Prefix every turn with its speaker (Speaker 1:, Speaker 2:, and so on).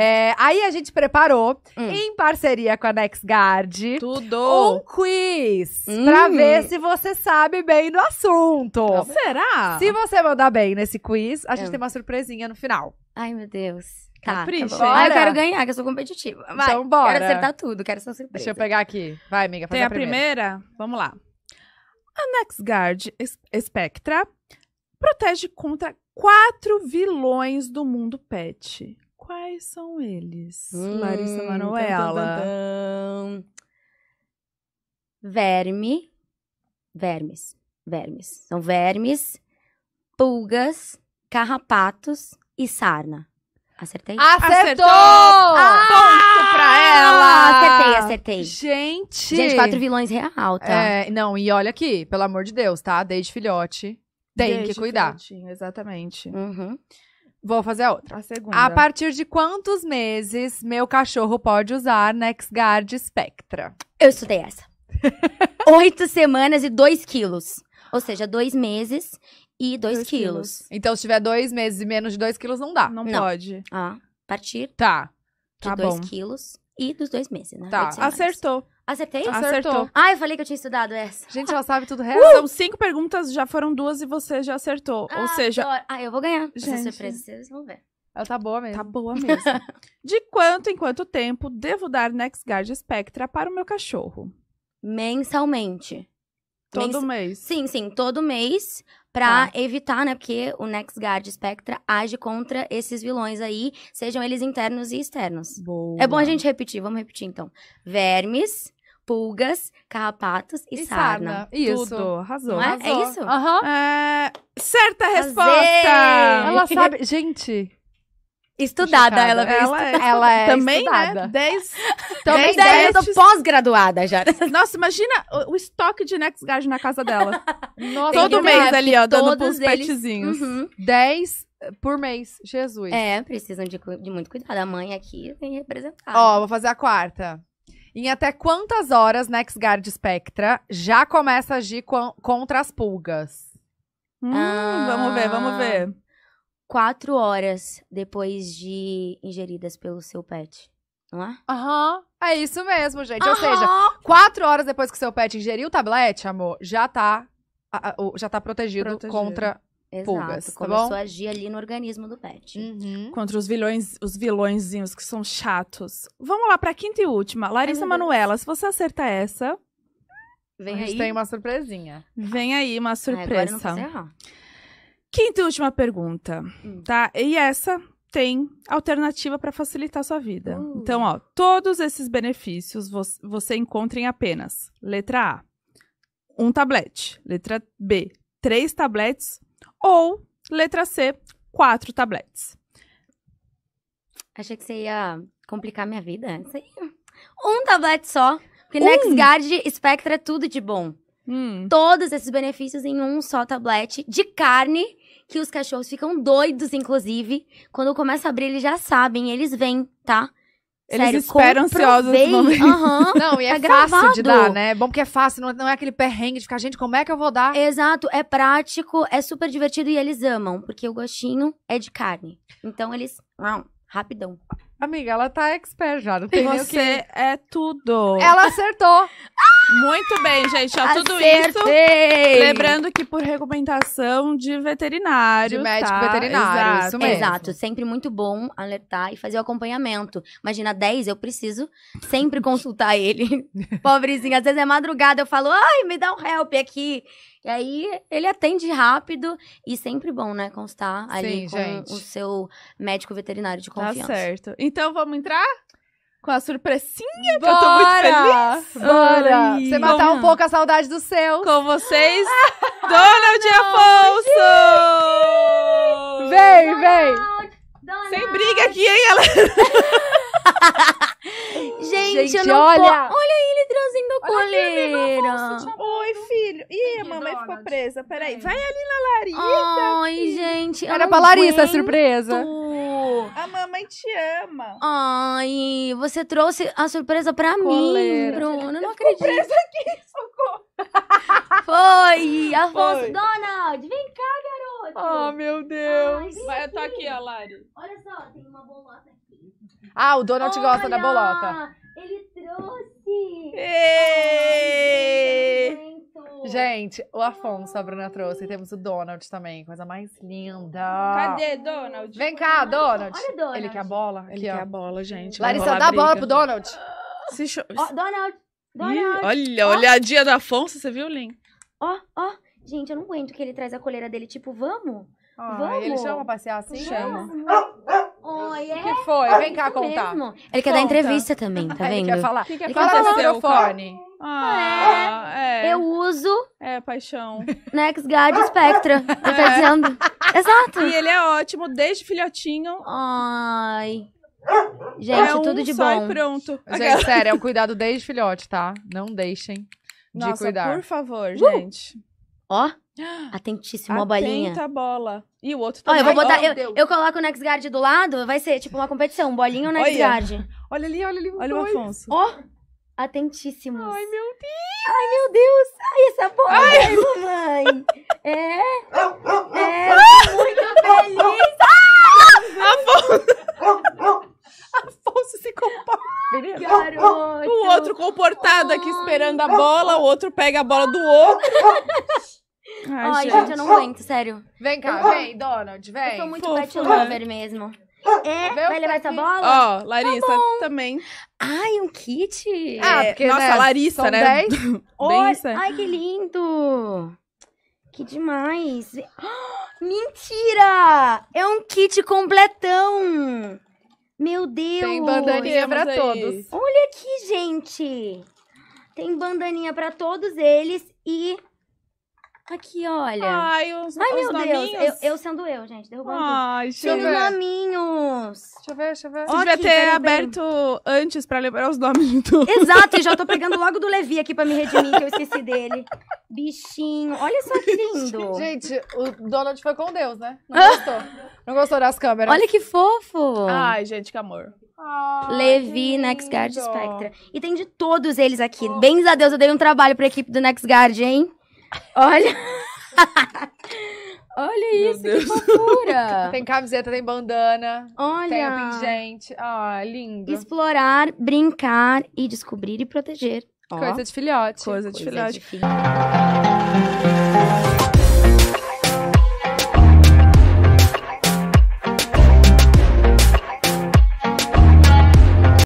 Speaker 1: É, aí a gente preparou, hum. em parceria com a Next Guard, Tudo. um quiz hum. pra ver se você sabe bem do assunto. Não, será? Se você mandar bem nesse quiz, a gente é. tem uma surpresinha no final. Ai, meu Deus. Tá, Capricha, tá ah, eu quero ganhar, que eu sou competitiva. Vai, então bora. Quero acertar tudo, quero ser surpresa. Deixa eu pegar aqui. Vai,
Speaker 2: amiga, faz Tem a, a primeira. primeira? Vamos lá. A Next Guard Spectra protege contra quatro vilões do mundo pet. Quais são eles? Hum, Larissa Manoela.
Speaker 3: Verme. Vermes. Vermes. São vermes, pulgas, carrapatos e sarna. Acertei? Acertou! Acertou! Ah! Ponto pra ela! Acertei, acertei.
Speaker 1: Gente! Gente, quatro vilões real, tá? É, não, e olha aqui, pelo amor de Deus, tá? Desde filhote, tem Desde que cuidar.
Speaker 2: Exatamente. Uhum.
Speaker 1: Vou fazer a outra. A segunda. A partir de quantos meses meu cachorro pode usar NexGard Spectra? Eu estudei essa. Oito semanas e dois quilos. Ou seja, dois meses e dois, dois quilos. quilos. Então, se tiver dois meses e menos de dois quilos, não dá. Não, não. pode. Ah, a partir. Tá. De tá dois bom. quilos e dos dois meses, né? Tá, acertou. Acertei? Acertou.
Speaker 2: Acertou. Ah, eu falei que eu tinha estudado essa. Gente, ela sabe tudo real. Uh! São cinco perguntas, já foram duas e você já acertou. Ah, Ou seja. Adoro. Ah, eu vou ganhar. Gente. Essa surpresa, vocês vão ver. Ela tá boa mesmo. Tá boa mesmo. De quanto em quanto tempo devo dar Guard Spectra para o meu cachorro? Mensalmente. Todo Mens... mês? Sim, sim, todo mês. Pra ah.
Speaker 3: evitar, né? Porque o Guard Spectra age contra esses vilões aí, sejam eles internos e externos. Boa. É bom a gente repetir, vamos repetir então. Vermes pulgas, carrapatos e, e sarna. sarna. Isso. Tudo. Arrasou. É? é? isso?
Speaker 1: Uhum. É... Certa resposta! Ela sabe. Gente. Estudada, ela, ela é, ela é também, né? estudada. Né?
Speaker 2: Dez, Também 10,
Speaker 1: pós-graduada já.
Speaker 2: Nossa, imagina o, o, estoque de Next Gage na casa dela.
Speaker 1: Nossa, todo mês ali, ó, dando pros eles... petzinhos. Uhum. 10 eh, por mês, Jesus. É, precisam de, de muito cuidado. A mãe aqui vem representar. Ó, vou fazer a quarta. Em até quantas horas NexGuard Spectra já começa a agir contra as pulgas?
Speaker 3: Hum, ah, vamos ver, vamos ver. Quatro horas depois de ingeridas pelo seu pet, não é?
Speaker 1: Aham, é isso mesmo, gente. Aham. Ou seja, quatro horas depois que seu pet ingeriu o tablete, amor, já tá, já tá protegido, protegido. contra
Speaker 3: Exato, pulgas, tá começou bom? a agir ali no organismo do pet. Uhum.
Speaker 1: Contra os vilões, os
Speaker 2: vilõezinhos que são chatos. Vamos lá para quinta e última. Larissa Ai, Manuela, se você acertar essa,
Speaker 1: vem a gente aí. tem uma surpresinha.
Speaker 2: Vem aí uma surpresa. Ai, agora quinta e última pergunta, hum. tá? E essa tem alternativa para facilitar a sua vida. Uh. Então, ó, todos esses benefícios vo você encontra em apenas letra A, um tablete, letra B, três tabletes ou, letra C, quatro tabletes. Achei
Speaker 3: que você ia complicar minha vida. Um tablete só. Porque um. NextGuard Spectra é tudo de bom. Hum. Todos esses benefícios em um só tablete de carne, que os cachorros ficam doidos, inclusive. Quando começa a abrir, eles já sabem, eles vêm, tá?
Speaker 1: Eles Sério, esperam ansiosos no momento. Uhum, não, e é, tá fácil gravado. de dar, né? É bom porque é fácil, não, é, não é aquele perrengue de ficar, gente, como é que eu vou dar? Exato, é prático, é super
Speaker 3: divertido e eles amam, porque o gostinho é de carne. Então eles. Rapidão.
Speaker 2: Amiga, ela tá expert já, não tem Você que... é tudo. Ela acertou. Muito bem, gente. Ó, tudo isso. Lembrando que por recomendação de
Speaker 3: veterinário. De médico tá? veterinário. Exato. Exato. Sempre muito bom alertar e fazer o acompanhamento. Imagina, 10, eu preciso sempre consultar ele. Pobrezinho, às vezes é madrugada, eu falo, ai, me dá um help aqui. E aí ele atende rápido e sempre bom, né? Constar ali Sim, com gente. o seu médico veterinário de tá confiança. Tá certo.
Speaker 2: Então vamos entrar? com a surpresinha Bora! que eu tô muito feliz. Bora! você matar
Speaker 1: um pouco a saudade do seu. Com vocês, Donald Afonso! Vem, vem! Donald. Sem briga aqui, hein, ela.
Speaker 3: Gente, Gente olha... Olha ele trazendo o coleiro.
Speaker 2: Oi, filho. Ih, a mamãe ficou presa. Peraí, é. vai ali na Larissa. Ai, filho. gente. Era pra Larissa a surpresa. A mamãe te
Speaker 3: ama. Ai, você trouxe a surpresa pra Coleira. mim, Bruno. Eu não acredito. Surpresa aqui, socorro. Foi! Afonso, Foi. Donald, vem cá, garoto. oh, meu Deus. Ai, Vai, tá aqui. aqui, ó, Lari. Olha só, tem uma bolota aqui.
Speaker 1: Ah, o Donald Olha, gosta da bolota. Ele trouxe. Ei! Gente, o Afonso, a Bruna trouxe. E temos o Donald também, coisa mais linda. Cadê, Donald? Vem cá, Donald. Olha o Donald. Ele quer a bola? Ele aqui, quer ó. a bola, gente. Larissa, dá a bola pro Donald. Se cho... oh, Donald! Donald! Ih,
Speaker 2: olha, oh. olhadinha do Afonso, você viu, Lin? Ó,
Speaker 3: oh, ó. Oh. Gente, eu não aguento que ele traz a coleira dele, tipo, vamos? vamos. Ele chama pra passear assim? Chama. O é que foi? Vem cá contar. Mesmo. Ele quer Conta. dar entrevista também, tá vendo? Ele quer falar. Que que ele quer falar no microfone.
Speaker 2: Ah, é paixão. Next God Spectra. Eu tô dizendo. Exato. E ele é ótimo desde filhotinho. Ai. Gente, é um tudo de só bom. E pronto. Gente, sério, é um
Speaker 1: cuidado desde filhote, tá? Não deixem Nossa, de cuidar. Por favor, uh! gente. Ó. Atentíssimo, a bolinha. Atenta
Speaker 2: a bola. E o outro também. Ó, eu vou botar. Oh, eu,
Speaker 3: eu, coloco o Next Guard do lado, vai ser tipo uma competição, bolinha ou Next olha. Guard. Olha ali, olha ali. Olha dois. o Afonso. Ó. Atentíssimos. Ai, meu Deus. Ai, meu Deus! Ai, essa bola, Ai. mamãe! É! É!
Speaker 2: Muito feliz! Afonso! Ah! Afonso se comporta. O outro comportado aqui esperando a bola, o outro pega a bola do outro.
Speaker 1: Ai, gente. eu não aguento,
Speaker 2: sério.
Speaker 3: Vem cá, ah. vem, Donald, vem. Eu sou muito Fofa, pet lover mesmo. É? Tá Vê vai levar tá essa bola? Ó, tá Larissa, tá
Speaker 2: também. Ai, um kit? Ah, é, porque, Nossa, né, Larissa, né? Bença. Ai,
Speaker 3: que lindo! Que demais! Mentira! É um kit completão! Meu Deus! Tem bandaninha pra todos. Olha aqui, gente! Tem bandaninha pra todos eles e Aqui, olha. Ai, os, Ai, os meu nominhos. Deus. Eu, eu, sendo eu, gente. Derrubando. Ai, deixa eu ver.
Speaker 2: nominhos.
Speaker 3: Deixa eu ver, deixa eu ver. Você devia ter aberto
Speaker 2: antes pra lembrar os nomes Exato, e já tô pegando logo do Levi aqui pra me
Speaker 3: redimir, que eu esqueci dele. Bichinho. Olha só que
Speaker 1: lindo. Gente, o Donald foi com Deus, né? Não gostou.
Speaker 3: Não gostou das câmeras. Olha que fofo. Ai,
Speaker 2: gente, que amor.
Speaker 3: Ai, Levi, Guard Spectra. E tem de todos eles aqui. Oh. Bens a Deus, eu dei um trabalho pra equipe do Next Guard, hein? Olha.
Speaker 1: Olha isso, que fofura! tem camiseta, tem bandana, Olha. tem a pingente. Ah, lindo.
Speaker 3: Explorar, brincar e descobrir e proteger. Ó, coisa
Speaker 1: de filhote.
Speaker 2: Coisa de coisa filhote. De filhote.